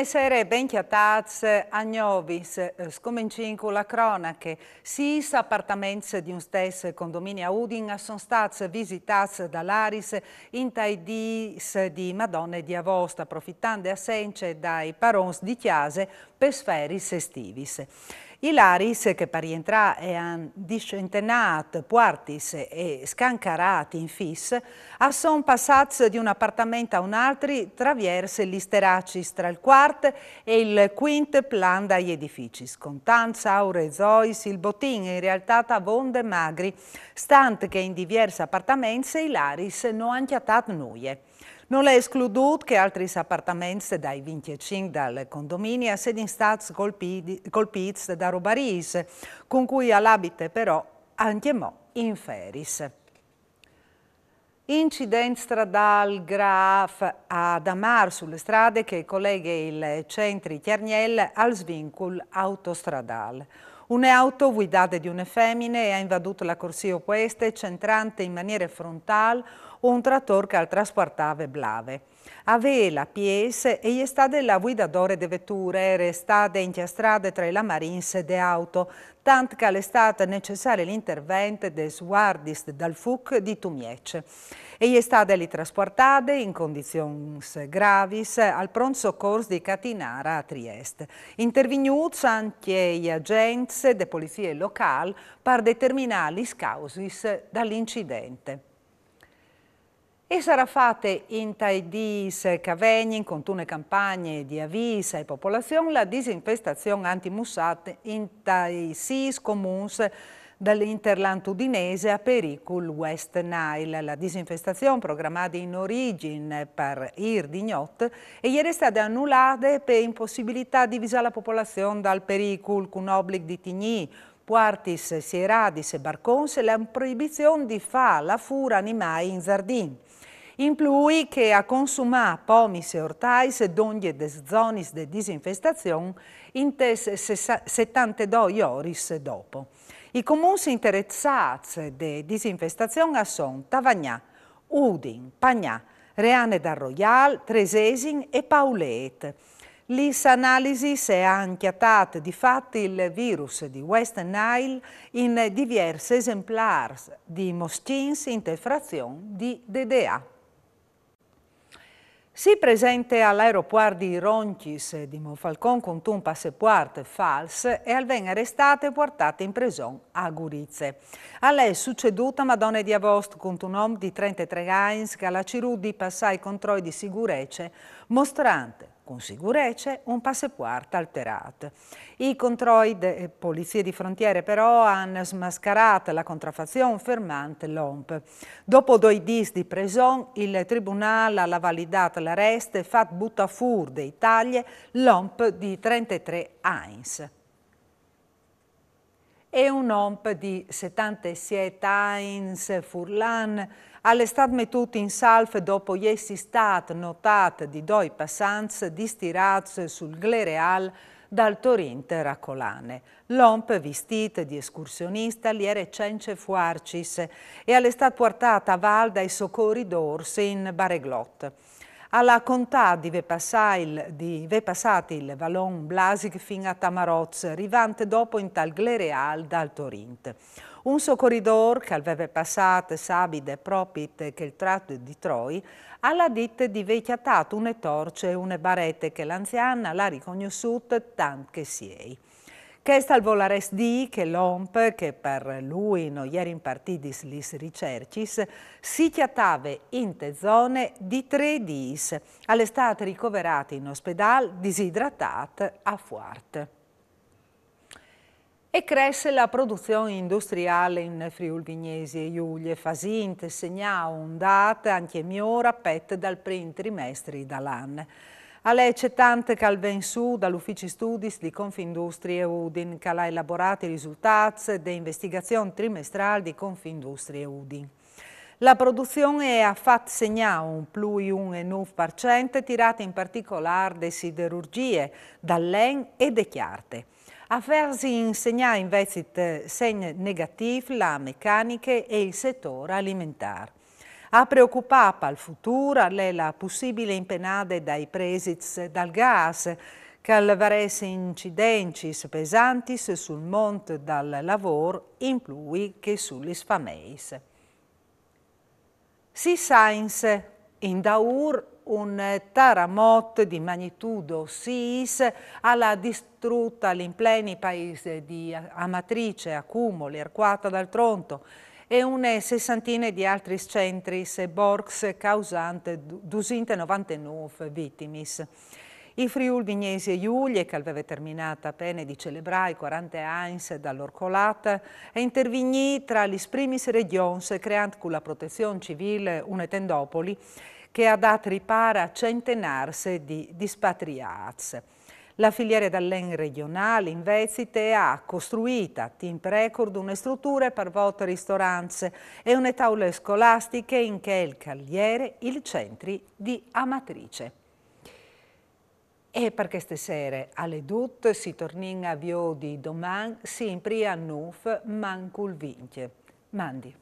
Buonasera e benchiataz a Gnovis, eh, scomencincul la cronache. Sis appartaments di un stes condomini a Udin sono stati visitati dall'Aris in taidis di Madonna di Avosta, approfittando assence dai parons di Chiase per sferis estivis. Ilaris, che per rientrare in discentenat, puartis e scancarati in fis, ha son passato di un appartamento a un altro traverse gli steracis tra il quart e il quint plan dagli edifici. Contanza, aure, zois, il botin, in realtà tavonde magri, stante che in diversi appartamenti Ilaris non hanno chiatat nuie. Non è escluduto che altri appartamenti dai 25 dal condominio siano stati colpiti da rubaris, con cui all'abite però anche mo in feris. Incidente stradale grave ad Amar sulle strade che collega il centro Chiarniel al svincolo autostradale. Un'auto guidata di una femmina ha invaduto la corsia opposta centrante in maniera frontale un trattor che trasportava blave. A vela, pies e gli state la guidadore de vetture, stata in inchiastrate tra la marins e de auto, tant che è stato necessario l'intervento dei guardist dal FUC di Tumiece. E gli state li trasportate in condizioni gravis al pronto soccorso di Catinara a Trieste. Intervenuti anche gli agenti de polizie locali per determinare le cause dall'incidente. E sarà fatta Sarafate interdis Cavegnin, continue campagne di avvisa e popolazione, la disinfestazione antimussate interdis comuns dall'Interland udinese a Pericul West Nile. La disinfestazione programmata in origine per Irdignot e ieri è stata annullata per impossibilità di visare la popolazione dal Pericul con obbligo di tigni Quartis, Sieradis e Barcons e la proibizione di fa la fura animai in Zardin. In Inclui che a consumar pomis e ortais donde des zonis de disinfestazione intes 72 horis dopo. I comuni interessati de disinfestazione sono Tavagnà, Udin, Pagnà, Reane d'Arroyal, Tresesin e Paulet. L'analisi si è anche anchiatata di fatto il virus di West Nile in diversi esemplari di moschins, interfrazione di DDA. Si presente all'aeroporto di Ronchis eh, di Monfalcon con un passeport falso e al venere estate e portata in prison a Gurizze. A lei è succeduta Madonna di Avost con un uomo di 33 anni che alla Cirù di passare i controlli di sicurezza mostrante con sicurezza un passeport alterato. I controlli delle polizie di frontiere però hanno smascherato la contraffazione fermante l'OMP. Dopo due dis di preson, il Tribunale ha validato l'arresto e fatto buttafur d'Italia l'OMP di 33 Heinz e un omp di 77 Ains Furlan all'estate metut in salf dopo essi stat notat di doi passants distirats sul Glereal dal Torin Terracolane. L'omp vestite di escursionista li era cence fuarcis e all'estate portata a Val dai soccorri d'Ors in Bareglot. Alla contà di Vepassail, di Vepassati il Valon Blasig fin a Tamaroz, rivante dopo in tal Talglereal dal Torint. Un suo corridor, che aveva passato sabide propit che il tratto di Troi, alla ditte di vecchiatato une torce e une barette che l'anziana l'ha riconosciuta tant che siei. Che salvò di che l'OMP, che per lui non ieri in partidis lis ricercis, si chiattava in te zone di tre dis, all'estate ricoverati in ospedale disidratati a Fuarte e cresce la produzione industriale in Friuli Vignesi e Giulie. Fasint segna un ondate anche miora pet dal primo trimestre dall'anno. A lei c'è tante Calvin Su dall'Ufficio Studis di Confindustrie Udin che ha elaborato i risultati dell'investigazione trimestrale di Confindustrie Udin. La produzione ha fatto segnare un e 9% tirata in particolare da siderurgie, dall'EN e da chiarte. A farsi insegnare invece segni negativi la meccanica e il settore alimentare. A preoccupare il futuro è la possibile impenata dai presits dal gas, che calvaresi incidenti pesantis sul monte dal lavoro, in plui che sugli sfameis. Si sa in in Daur un taramot di magnitudo 6 alla distrutta all'impleni paese di Amatrice, Accumoli, Arquata dal Tronto, e una sessantina di altri centri borgs causante 299 vittime. I Friul Vignesi e Giulie, che aveva terminato appena di celebrare i 40 anni dall'Orcolata, è intervenuta tra gli prime regioni creando con la protezione civile una tendopoli che ha dato riparo a centenarse di dispatriati. La filiera dall'EN regionale in Vezite ha costruito a team record una struttura per volte ristoranze e une tavole scolastiche in che il Cagliere il centri di Amatrice. E perché stasera alle DUT si torna a Vio di domani, sempre a Nuf, mancul vince. Mandi.